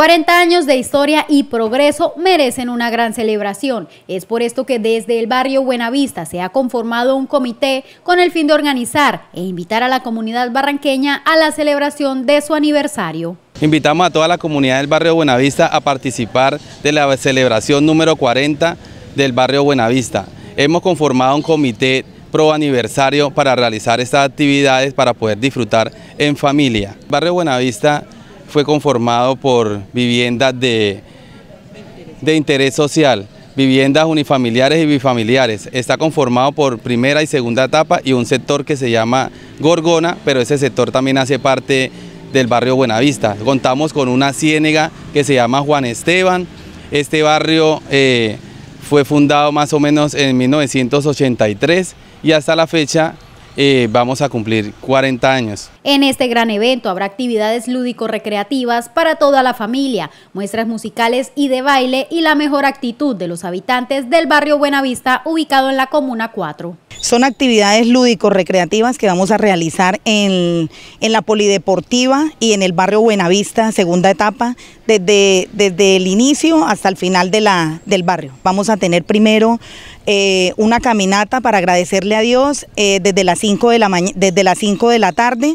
40 años de historia y progreso merecen una gran celebración. Es por esto que desde el barrio Buenavista se ha conformado un comité con el fin de organizar e invitar a la comunidad barranqueña a la celebración de su aniversario. Invitamos a toda la comunidad del barrio Buenavista a participar de la celebración número 40 del barrio Buenavista. Hemos conformado un comité pro aniversario para realizar estas actividades para poder disfrutar en familia. barrio Buenavista fue conformado por viviendas de, de interés social, viviendas unifamiliares y bifamiliares. Está conformado por primera y segunda etapa y un sector que se llama Gorgona, pero ese sector también hace parte del barrio Buenavista. Contamos con una ciénega que se llama Juan Esteban. Este barrio eh, fue fundado más o menos en 1983 y hasta la fecha eh, vamos a cumplir 40 años. En este gran evento habrá actividades lúdico-recreativas para toda la familia, muestras musicales y de baile y la mejor actitud de los habitantes del barrio Buenavista ubicado en la Comuna 4. Son actividades lúdico-recreativas que vamos a realizar en, la Polideportiva y en el barrio Buenavista, segunda etapa, desde, desde el inicio hasta el final del barrio. Vamos a tener primero eh, una caminata para agradecerle a Dios eh, desde las 5 de la, desde las de la tarde.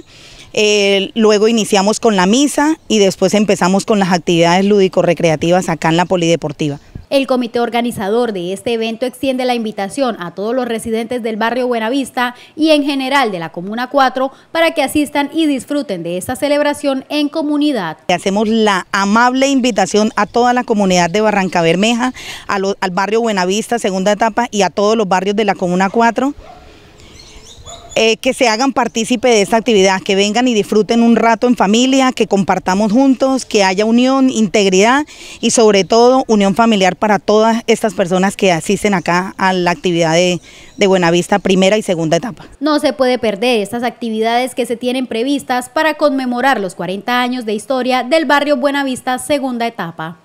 Eh, luego iniciamos con la misa y después empezamos con las actividades lúdico-recreativas acá en la Polideportiva. El comité organizador de este evento extiende la invitación a todos los residentes del barrio Buenavista y en general de la Comuna 4 para que asistan y disfruten de esta celebración en comunidad. Hacemos la amable invitación a toda la comunidad de Barranca Bermeja, al barrio Buenavista, segunda etapa, y a todos los barrios de la Comuna 4 eh, que se hagan partícipe de esta actividad, que vengan y disfruten un rato en familia, que compartamos juntos, que haya unión, integridad y sobre todo unión familiar para todas estas personas que asisten acá a la actividad de, de Buenavista primera y segunda etapa. No se puede perder estas actividades que se tienen previstas para conmemorar los 40 años de historia del barrio Buenavista segunda etapa.